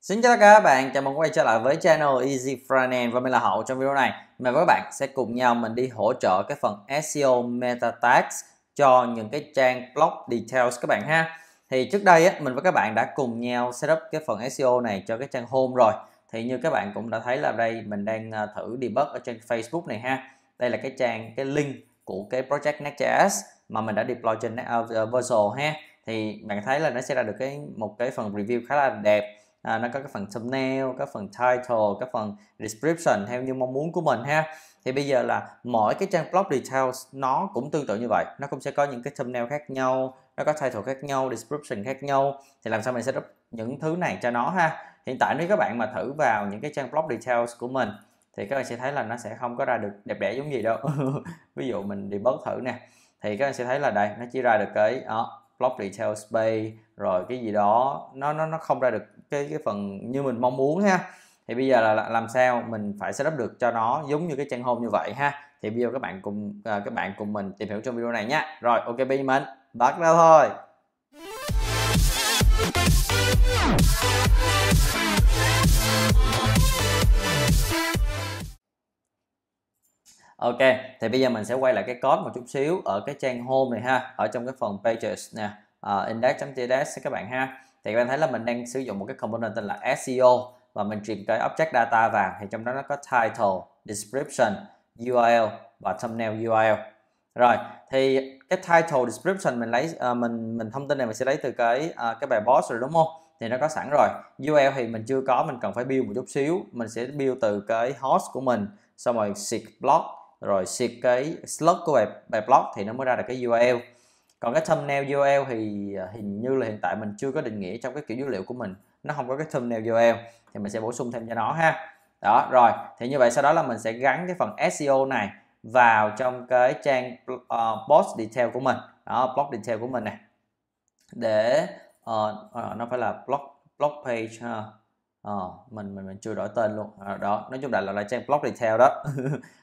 Xin chào các bạn, chào mừng quay trở lại với channel Easy Frontend và mình là Hậu trong video này Mình và các bạn sẽ cùng nhau mình đi hỗ trợ cái phần SEO Meta Tags cho những cái trang blog details các bạn ha Thì trước đây á, mình và các bạn đã cùng nhau setup cái phần SEO này cho cái trang home rồi Thì như các bạn cũng đã thấy là đây mình đang ờ, thử debug ở trên Facebook này ha Đây là cái trang, cái link của cái project Next.js mà mình đã deploy trên uh, ờ, Versal ha thì bạn thấy là nó sẽ ra được cái một cái phần review khá là đẹp à, nó có cái phần thumbnail các phần title các phần description theo như mong muốn của mình ha thì bây giờ là mỗi cái trang blog details nó cũng tương tự như vậy nó cũng sẽ có những cái thumbnail khác nhau nó có title khác nhau description khác nhau thì làm sao mình sẽ đúc những thứ này cho nó ha hiện tại nếu các bạn mà thử vào những cái trang blog details của mình thì các bạn sẽ thấy là nó sẽ không có ra được đẹp đẽ giống gì đâu ví dụ mình đi bớt thử nè thì các bạn sẽ thấy là đây nó chỉ ra được cái đó, ờ, block retail space rồi cái gì đó nó nó nó không ra được cái cái phần như mình mong muốn ha thì bây giờ là làm sao mình phải setup được cho nó giống như cái trang home như vậy ha thì bây giờ các bạn cùng à, các bạn cùng mình tìm hiểu trong video này nhé rồi ok bây mình bắt đầu thôi ok thì bây giờ mình sẽ quay lại cái code một chút xíu ở cái trang home này ha ở trong cái phần pages nè uh, index.js các bạn ha thì các bạn thấy là mình đang sử dụng một cái component tên là SEO và mình truyền cái object data vào thì trong đó nó có title, description, URL và thumbnail URL. Rồi, thì cái title description mình lấy uh, mình mình thông tin này mình sẽ lấy từ cái uh, cái bài boss rồi đúng không? Thì nó có sẵn rồi. URL thì mình chưa có, mình cần phải build một chút xíu, mình sẽ build từ cái host của mình xong rồi seek block rồi xịt cái slot của bài, bài blog thì nó mới ra được cái URL còn cái thumbnail URL thì à, hình như là hiện tại mình chưa có định nghĩa trong cái kiểu dữ liệu của mình nó không có cái thumbnail URL thì mình sẽ bổ sung thêm cho nó ha đó rồi thì như vậy sau đó là mình sẽ gắn cái phần SEO này vào trong cái trang uh, post detail của mình đó blog detail của mình này để uh, nó phải là blog blog page ha à, mình mình mình chưa đổi tên luôn à, đó nói chung đại là, là trang blog retail đó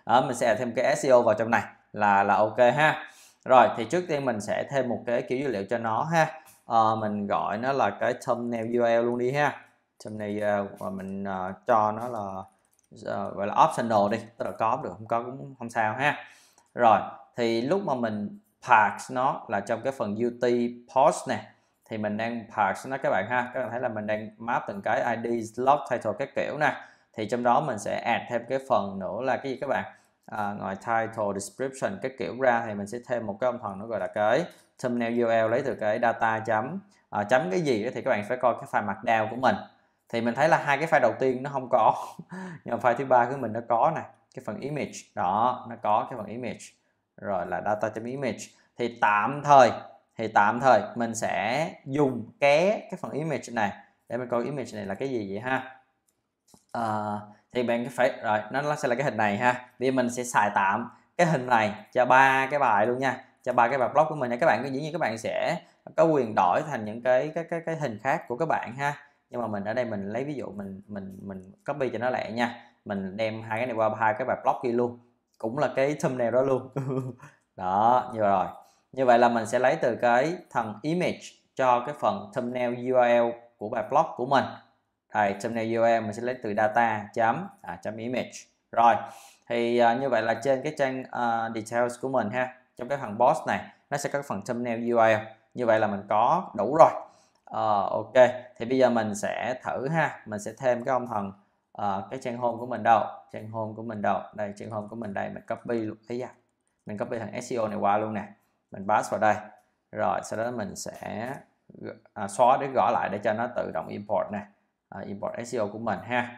à, mình sẽ thêm cái SEO vào trong này là là ok ha rồi thì trước tiên mình sẽ thêm một cái kiểu dữ liệu cho nó ha à, mình gọi nó là cái thumbnail URL luôn đi ha thumbnail và mình uh, cho nó là uh, gọi là optional đi tức là có được không có cũng không sao ha rồi thì lúc mà mình parse nó là trong cái phần ut post này thì mình đang parse nó các bạn ha các bạn thấy là mình đang map từng cái id slot title các kiểu nè thì trong đó mình sẽ add thêm cái phần nữa là cái gì các bạn à, ngoài title description các kiểu ra thì mình sẽ thêm một cái âm thần nó gọi là cái thumbnail url lấy từ cái data chấm à, chấm cái gì thì các bạn phải coi cái file mặt đao của mình thì mình thấy là hai cái file đầu tiên nó không có nhưng file thứ ba của mình nó có nè cái phần image đó nó có cái phần image rồi là data image thì tạm thời thì tạm thời mình sẽ dùng ké cái phần image này để mình coi image này là cái gì vậy ha à, thì bạn phải rồi nó sẽ là cái hình này ha vì mình sẽ xài tạm cái hình này cho ba cái bài luôn nha cho ba cái bài blog của mình nha các bạn dĩ nhiên các bạn sẽ có quyền đổi thành những cái cái cái cái hình khác của các bạn ha nhưng mà mình ở đây mình lấy ví dụ mình mình mình copy cho nó lẹ nha mình đem hai cái này qua hai cái bài blog kia luôn cũng là cái thumbnail đó luôn đó như rồi như vậy là mình sẽ lấy từ cái thằng image cho cái phần thumbnail URL của bài blog của mình Đây, thumbnail URL mình sẽ lấy từ data chấm à, chấm image rồi thì à, như vậy là trên cái trang uh, details của mình ha trong cái phần boss này nó sẽ có phần thumbnail URL như vậy là mình có đủ rồi à, ok thì bây giờ mình sẽ thử ha mình sẽ thêm cái ông thần uh, cái trang home của mình đâu trang home của mình đâu đây trang home của mình đây mình copy luôn thấy chưa à, mình copy thằng SEO này qua luôn nè mình pass vào đây rồi sau đó mình sẽ à, xóa để gõ lại để cho nó tự động import nè à, import SEO của mình ha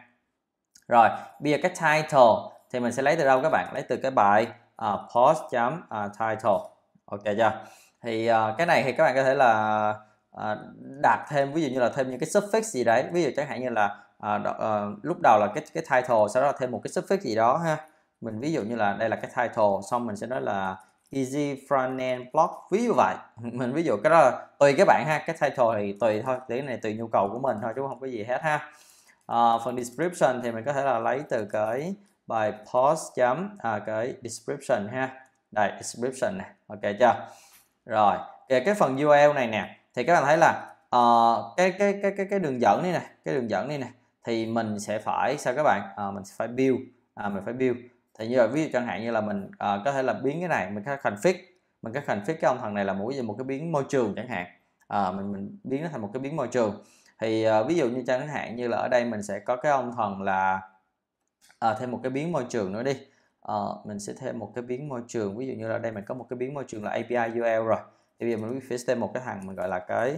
rồi bây giờ cái title thì mình sẽ lấy từ đâu các bạn lấy từ cái bài uh, post chấm à, title ok chưa thì uh, cái này thì các bạn có thể là uh, đặt thêm ví dụ như là thêm những cái suffix gì đấy ví dụ chẳng hạn như là uh, uh, lúc đầu là cái cái title sau đó là thêm một cái suffix gì đó ha mình ví dụ như là đây là cái title xong mình sẽ nói là easy front end blog ví dụ vậy mình ví dụ cái đó là tùy các bạn ha cái title thì tùy thôi cái này tùy nhu cầu của mình thôi chứ không có gì hết ha à, phần description thì mình có thể là lấy từ cái bài post chấm à, cái description ha đây description này ok chưa rồi về cái phần url này nè thì các bạn thấy là uh, cái cái cái cái cái đường dẫn này nè cái đường dẫn này nè thì mình sẽ phải sao các bạn à, mình sẽ phải build à, mình phải build thì như là ví dụ chẳng hạn như là mình à, có thể là biến cái này mình có config mình có config cái ông thần này là một một cái biến môi trường chẳng hạn à, mình mình biến nó thành một cái biến môi trường thì à, ví dụ như chẳng hạn như là ở đây mình sẽ có cái ông thần là à, thêm một cái biến môi trường nữa đi à, mình sẽ thêm một cái biến môi trường ví dụ như là ở đây mình có một cái biến môi trường là API URL rồi thì bây giờ mình phải thêm một cái thằng mình gọi là cái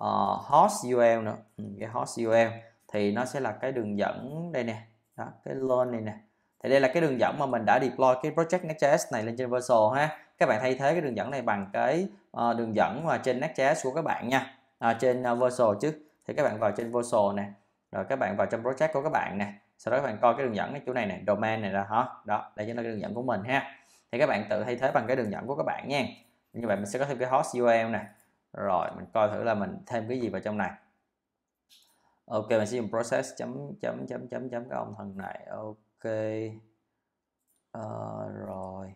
uh, host URL nữa ừ, cái host URL thì nó sẽ là cái đường dẫn đây nè đó cái lên này nè thì đây là cái đường dẫn mà mình đã deploy cái project Next.js này lên trên Versal ha các bạn thay thế cái đường dẫn này bằng cái uh, đường dẫn mà trên Next.js của các bạn nha à, trên uh, ờ, Versal chứ thì các bạn vào trên Versal nè rồi các bạn vào trong project của các bạn nè sau đó các bạn coi cái đường dẫn cái chỗ này nè domain này là hả đó đây chính là cái đường dẫn của mình ha thì các bạn tự thay thế bằng cái đường dẫn của các bạn nha như vậy mình sẽ có thêm cái host URL nè rồi mình coi thử là mình thêm cái gì vào trong này ok mình sẽ dùng process chấm chấm chấm chấm chấm cái ông thần này ok ok uh, rồi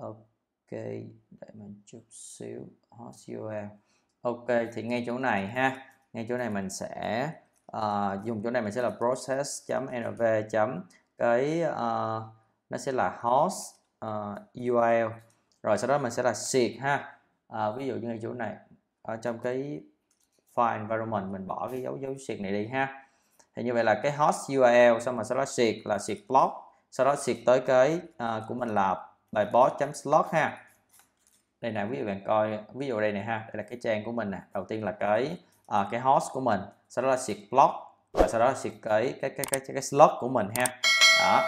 ok để mình chút xíu hot URL ok thì ngay chỗ này ha ngay chỗ này mình sẽ uh, dùng chỗ này mình sẽ là process.nv cái uh, nó sẽ là host uh, URL rồi sau đó mình sẽ là seed ha uh, ví dụ như ngay chỗ này ở trong cái file environment mình bỏ cái dấu dấu seed này đi ha thì như vậy là cái host URL xong mà sau đó xịt là xịt blog sau đó xịt tới cái uh, của mình là bài blog.slot ha đây nè ví dụ bạn coi ví dụ đây nè ha đây là cái trang của mình nè đầu tiên là cái uh, cái host của mình sau đó là xịt blog và sau đó là search cái cái cái cái cái slot của mình ha đó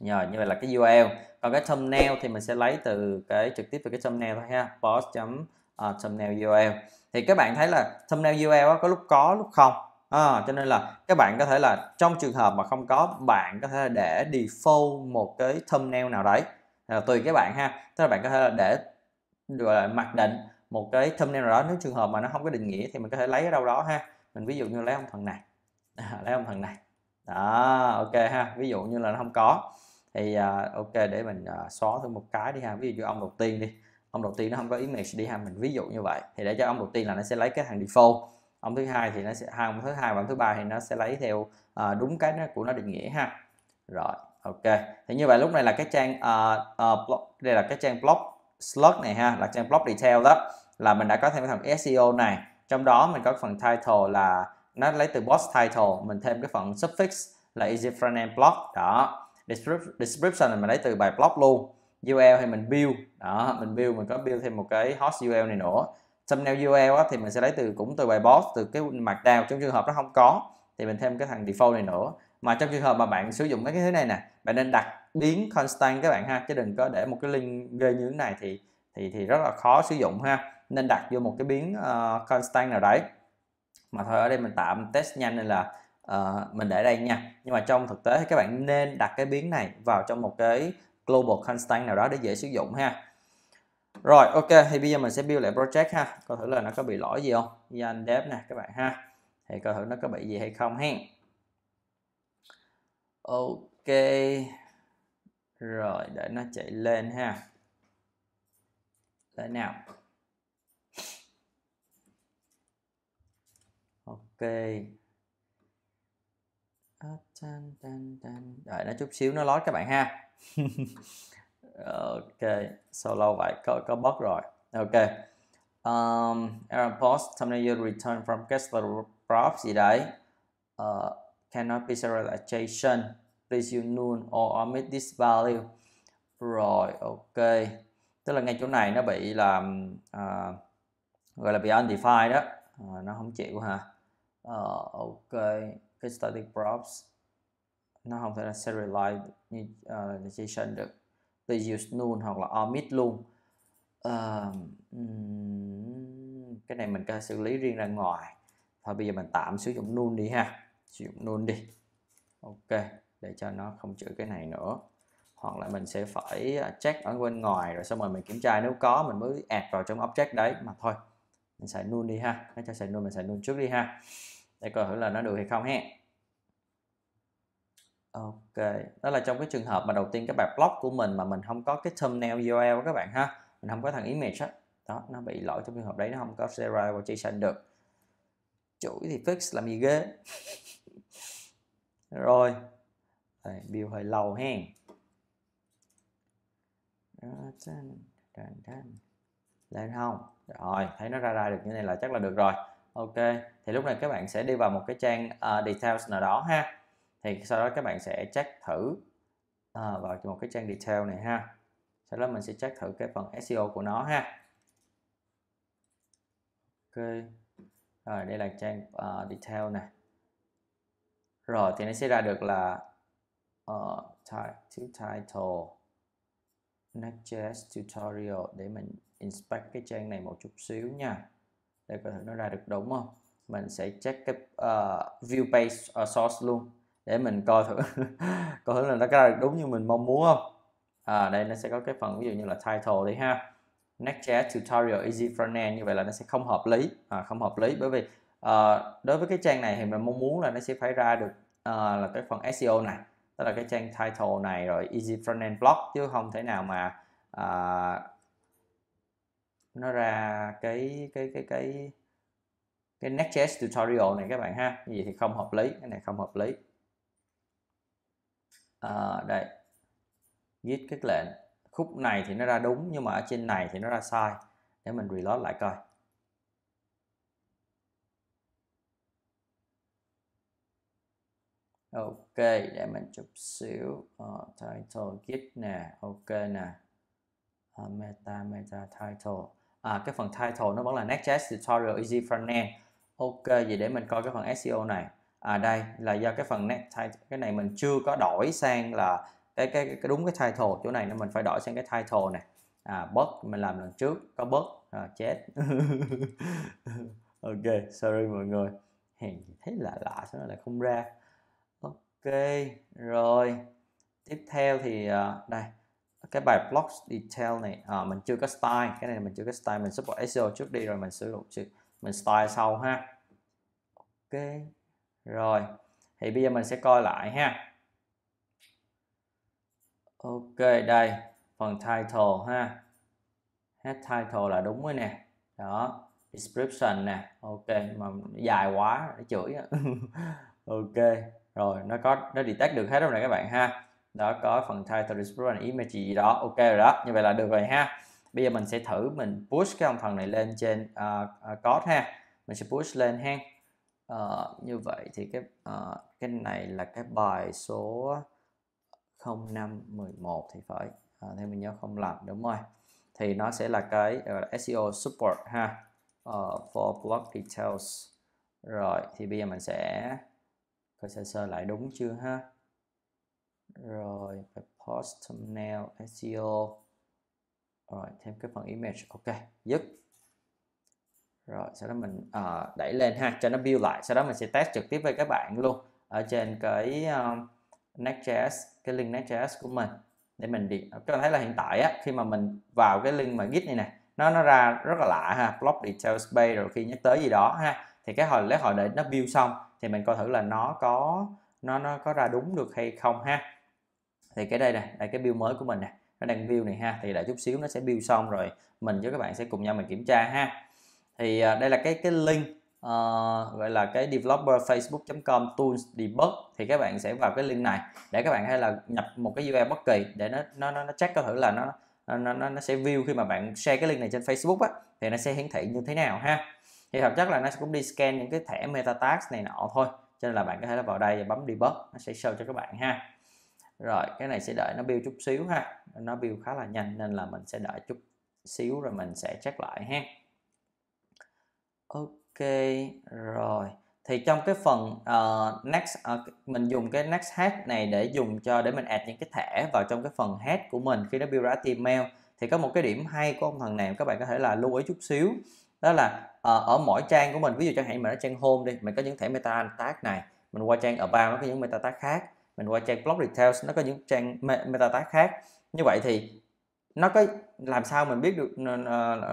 nhờ như vậy là cái URL còn cái thumbnail thì mình sẽ lấy từ cái trực tiếp từ cái thumbnail thôi ha post chấm uh, thumbnail URL thì các bạn thấy là thumbnail URL đó, có lúc có lúc không à, cho nên là các bạn có thể là trong trường hợp mà không có bạn có thể để default một cái thumbnail nào đấy là ờ, tùy các bạn ha tức là bạn có thể là để gọi là mặc định một cái thumbnail nào đó nếu trường hợp mà nó không có định nghĩa thì mình có thể lấy ở đâu đó ha mình ví dụ như lấy ông thần này à, lấy ông thần này đó ok ha ví dụ như là nó không có thì uh, ok để mình uh, xóa thử một cái đi ha ví dụ như ông đầu tiên đi ông đầu tiên nó không có image đi ha mình ví dụ như vậy thì để cho ông đầu tiên là nó sẽ lấy cái thằng default ông thứ hai thì nó sẽ hai ông thứ hai và ông thứ ba thì nó sẽ lấy theo à, đúng cái của nó định nghĩa ha rồi ok thì như vậy lúc này là cái trang à, ờ, à, ờ, blog, đây là cái trang blog slug này ha là trang blog detail đó là mình đã có thêm cái phần SEO này trong đó mình có phần title là nó lấy từ box title mình thêm cái phần suffix là easy front end blog đó description là mình lấy từ bài blog luôn URL thì mình build đó mình build mình có build thêm một cái host URL này nữa thumbnail URL á, thì mình sẽ lấy từ cũng từ bài box từ cái mặt đào trong trường hợp nó không có thì mình thêm cái thằng default này nữa mà trong trường hợp mà bạn sử dụng cái thứ này nè bạn nên đặt biến constant các bạn ha chứ đừng có để một cái link ghê như thế này thì thì thì rất là khó sử dụng ha nên đặt vô một cái biến uh, constant nào đấy mà thôi ở đây mình tạm test nhanh nên là uh, mình để đây nha nhưng mà trong thực tế thì các bạn nên đặt cái biến này vào trong một cái global constant nào đó để dễ sử dụng ha rồi ok thì bây giờ mình sẽ build lại project ha coi thử là nó có bị lỗi gì không danh dev nè các bạn ha thì coi thử nó có bị gì hay không ha ok rồi để nó chạy lên ha Để nào ok à, đợi nó chút xíu nó lót các bạn ha ok Sau lâu vậy có có bớt rồi ok um, Aaron Post you return from Kessler prop gì đấy uh, cannot be serialization please use null or omit this value rồi ok tức là ngay chỗ này nó bị làm uh, gọi là bị undefined đó uh, nó không chịu ha uh, ok cái static props nó không thể là serialize uh, như được they use null hoặc là omit luôn uh, cái này mình có xử lý riêng ra ngoài thôi bây giờ mình tạm sử dụng null đi ha sử dụng null đi ok để cho nó không chữ cái này nữa hoặc là mình sẽ phải ờ, check ở bên ngoài rồi xong rồi mình kiểm tra nếu có mình mới add vào trong object đấy mà thôi mình xài null đi ha nó cho xài null mình xài null trước đi ha để coi thử là nó được hay không ha Ok, đó là trong cái trường hợp mà đầu tiên các bạn blog của mình mà mình không có cái thumbnail URL các bạn ha mình không có thằng image đó, đó nó bị lỗi trong trường hợp đấy nó không có serial quotation được chuỗi thì fix làm gì ghê rồi Đây, build hơi lâu hen lên không rồi thấy nó ra ra được như này là chắc là được rồi ok thì lúc này các bạn sẽ đi vào một cái trang uh, details nào đó ha thì sau đó các bạn sẽ check thử à, vào một cái trang detail này ha sau đó mình sẽ check thử cái phần SEO của nó ha ok rồi đây là trang uh, detail này rồi thì nó sẽ ra được là uh, ờ, to title Next.js tutorial để mình inspect cái trang này một chút xíu nha để có thể nó ra được đúng không mình sẽ check cái uh, view page uh, source luôn để mình coi thử coi thử là nó ra được đúng như mình mong muốn không à, đây nó sẽ có cái phần ví dụ như là title đi ha Next.js tutorial easy frontend như vậy là nó sẽ không hợp lý à, không hợp lý bởi vì à, đối với cái trang này thì mình mong muốn là nó sẽ phải ra được à, là cái phần SEO này tức là cái trang title này rồi easy frontend blog chứ không thể nào mà à, nó ra cái cái cái cái cái Next.js tutorial này các bạn ha như vậy thì không hợp lý cái này không hợp lý à, ờ, đây git các lệnh khúc này thì nó ra đúng nhưng mà ở trên này thì nó ra sai để mình reload lại coi ok để mình chụp xíu uh, title git nè ok nè uh, meta meta title à cái phần title nó vẫn là next tutorial easy frontend ok vậy để mình coi cái phần SEO này à, đây là do cái phần net title cái này mình chưa có đổi sang là cái cái, cái đúng cái title chỗ này nên mình phải đổi sang cái title này à bớt mình làm lần trước có bớt à, chết ok sorry mọi người hèn thấy lạ lạ sao nó lại không ra ok rồi tiếp theo thì uh, đây cái bài blog detail này à, mình chưa có style cái này mình chưa có style mình support SEO trước đi rồi mình sử dụng mình style sau ha ok rồi thì bây giờ mình sẽ coi lại ha ok đây phần title ha hết title là đúng rồi nè đó description nè ok mà dài quá để chửi ok rồi nó có nó detect được hết rồi nè các bạn ha đó có phần title description image gì đó ok rồi đó như vậy là được rồi ha bây giờ mình sẽ thử mình push cái ông thần này lên trên uh, uh, code ha mình sẽ push lên ha uh, như vậy thì cái uh, cái này là cái bài số 0511 thì phải à, ờ, theo mình nhớ không làm đúng rồi thì nó sẽ là cái uh, SEO support ha uh, for blog details rồi thì bây giờ mình sẽ coi sơ sơ lại đúng chưa ha rồi post thumbnail SEO rồi thêm cái phần image ok dứt rồi sau đó mình uh, đẩy lên ha cho nó build lại sau đó mình sẽ test trực tiếp với các bạn luôn ở trên cái um, Next.js cái link Next.js của mình để mình đi các bạn thấy là hiện tại á khi mà mình vào cái link mà git này nè nó nó ra rất là lạ ha block detail space rồi khi nhắc tới gì đó ha thì cái hồi lấy hồi để nó build xong thì mình coi thử là nó có nó nó có ra đúng được hay không ha thì cái đây nè đây cái build mới của mình nè nó đang build này ha thì đợi chút xíu nó sẽ build xong rồi mình với các bạn sẽ cùng nhau mình kiểm tra ha thì à, đây là cái cái link uh, gọi là cái developer facebook.com tools debug thì các bạn sẽ vào cái link này để các bạn hay là nhập một cái URL bất kỳ để nó nó nó, nó check thử là nó nó, nó nó sẽ view khi mà bạn share cái link này trên Facebook á thì nó sẽ hiển thị như thế nào ha thì thực chất là nó cũng đi scan những cái thẻ meta tags này nọ thôi cho nên là bạn có thể là vào đây và bấm debug nó sẽ show cho các bạn ha rồi cái này sẽ đợi nó build chút xíu ha nó build khá là nhanh nên là mình sẽ đợi chút xíu rồi mình sẽ check lại ha ok rồi thì trong cái phần uh, next uh, mình dùng cái next hash này để dùng cho để mình add những cái thẻ vào trong cái phần head của mình khi nó build ra email thì có một cái điểm hay của ông thần này các bạn có thể là lưu ý chút xíu đó là uh, ở mỗi trang của mình ví dụ chẳng hạn mình ở trang home đi mình có những thẻ meta tag này mình qua trang about nó có những meta tag khác mình qua trang blog details nó có những trang meta tag khác như vậy thì nó có làm sao mình biết được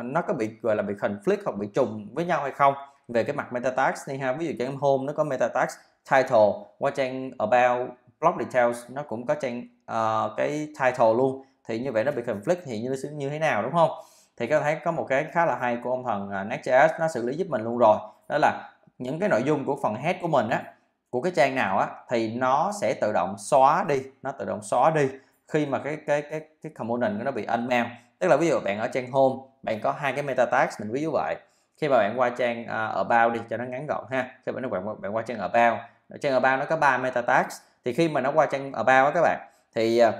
nó có bị gọi là bị conflict hoặc bị trùng với nhau hay không về cái mặt meta tags đi ha ví dụ trang home nó có meta tags title qua trang about blog details nó cũng có trang uh, cái title luôn thì như vậy nó bị conflict thì như như thế nào đúng không thì các bạn thấy có một cái khá là hay của ông thần à, Next.js nó xử lý giúp mình luôn rồi đó là những cái nội dung của phần head của mình á của cái trang nào á thì nó sẽ tự động xóa đi nó tự động xóa đi khi mà cái cái cái cái component của nó bị unmount tức là ví dụ bạn ở trang home bạn có hai cái meta tags mình ví dụ vậy khi mà bạn qua trang uh, about đi cho nó ngắn gọn ha khi mà bạn, bạn qua trang about trang about nó có ba meta tags thì khi mà nó qua trang about á các bạn thì uh,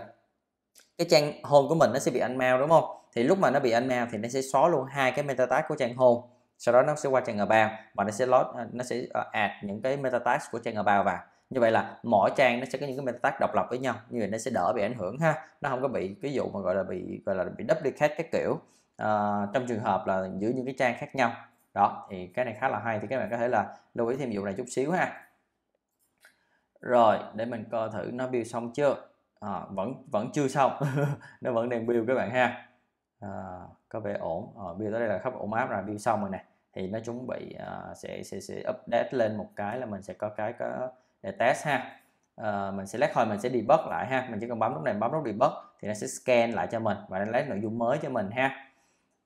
cái trang home của mình nó sẽ bị unmount đúng không thì lúc mà nó bị unmount thì nó sẽ xóa luôn hai cái meta tag của trang home sau đó nó sẽ qua trang about và nó sẽ load à, nó sẽ add những cái meta tags của trang about vào như vậy là mỗi trang nó sẽ có những cái meta tag độc lập với nhau như vậy nó sẽ đỡ bị ảnh hưởng ha nó không có bị ví dụ mà gọi là bị gọi là bị duplicate các kiểu à, trong trường hợp là giữa những cái trang khác nhau đó thì cái này khá là hay thì các bạn có thể là lưu ý thêm vụ này chút xíu ha rồi để mình coi thử nó build xong chưa à, vẫn vẫn chưa xong nó vẫn đang build các bạn ha à, có vẻ ổn à, build tới đây là khắp ổn áp rồi build xong rồi nè thì nó chuẩn bị uh, sẽ, sẽ sẽ update lên một cái là mình sẽ có cái có để test ha uh, mình select thôi mình sẽ debug lại ha mình chỉ cần bấm nút này bấm nút debug thì nó sẽ scan lại cho mình và nó lấy nội dung mới cho mình ha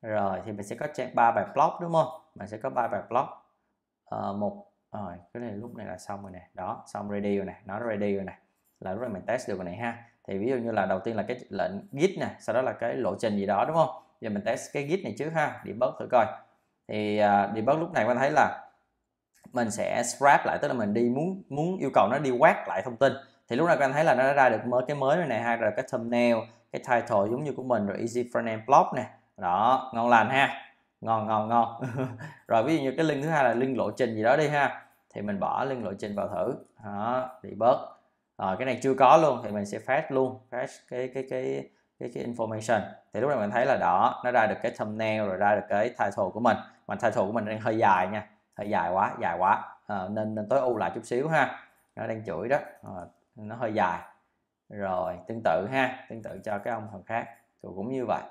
rồi thì mình sẽ có trang ba bài blog đúng không mình sẽ có ba bài blog, uh, một rồi cái này lúc này là xong rồi nè đó xong ready rồi nè nó ready rồi nè là lúc này mình test được rồi này ha thì ví dụ như là đầu tiên là cái lệnh git nè sau đó là cái lộ trình gì đó đúng không giờ mình test cái git này trước ha debug thử coi thì uh, debug lúc này mình thấy là mình sẽ scrap lại tức là mình đi muốn muốn yêu cầu nó đi quét lại thông tin thì lúc này các anh thấy là nó đã ra được mới cái mới này, này hay rồi cái thumbnail cái title giống như của mình rồi easy frontend blog nè đó ngon lành ha ngon ngon ngon rồi ví dụ như cái link thứ hai là link lộ trình gì đó đi ha thì mình bỏ link lộ trình vào thử đó bị bớt rồi cái này chưa có luôn thì mình sẽ phát luôn phát cái cái cái cái cái information thì lúc này mình thấy là đó nó ra được cái thumbnail rồi ra được cái title của mình mà title của mình đang hơi dài nha hơi dài quá dài quá à, nên nên tối ưu lại chút xíu ha nó đang chửi đó à, nó hơi dài rồi tương tự ha tương tự cho cái ông phần khác cũng, cũng như vậy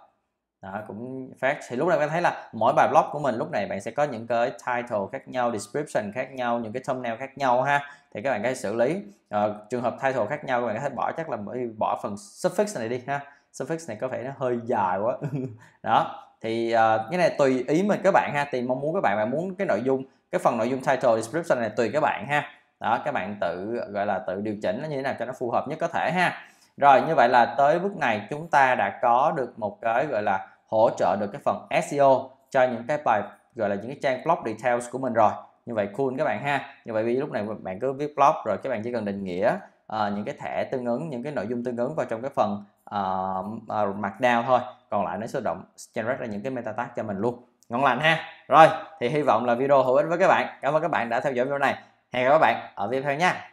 đó, cũng phát thì lúc này bạn thấy là mỗi bài blog của mình lúc này bạn sẽ có những cái title khác nhau description khác nhau những cái thumbnail khác nhau ha thì các bạn có thể xử lý à, trường hợp title khác nhau các bạn có thể bỏ chắc là bỏ phần suffix này đi ha suffix này có vẻ nó hơi dài quá đó thì uh, cái này tùy ý mình các bạn ha thì mong muốn các bạn mà muốn cái nội dung cái phần nội dung title description này tùy các bạn ha đó các bạn tự gọi là tự điều chỉnh nó như thế nào cho nó phù hợp nhất có thể ha rồi như vậy là tới bước này chúng ta đã có được một cái gọi là hỗ trợ được cái phần SEO cho những cái bài gọi là những cái trang blog details của mình rồi như vậy cool các bạn ha như vậy vì lúc này bạn cứ viết blog rồi các bạn chỉ cần định nghĩa uh, những cái thẻ tương ứng những cái nội dung tương ứng vào trong cái phần uh, uh, mặt down thôi còn lại nó sẽ động generate ra những cái meta tag cho mình luôn ngon lành ha rồi thì hy vọng là video hữu ích với các bạn cảm ơn các bạn đã theo dõi video này hẹn gặp các bạn ở video tiếp theo nha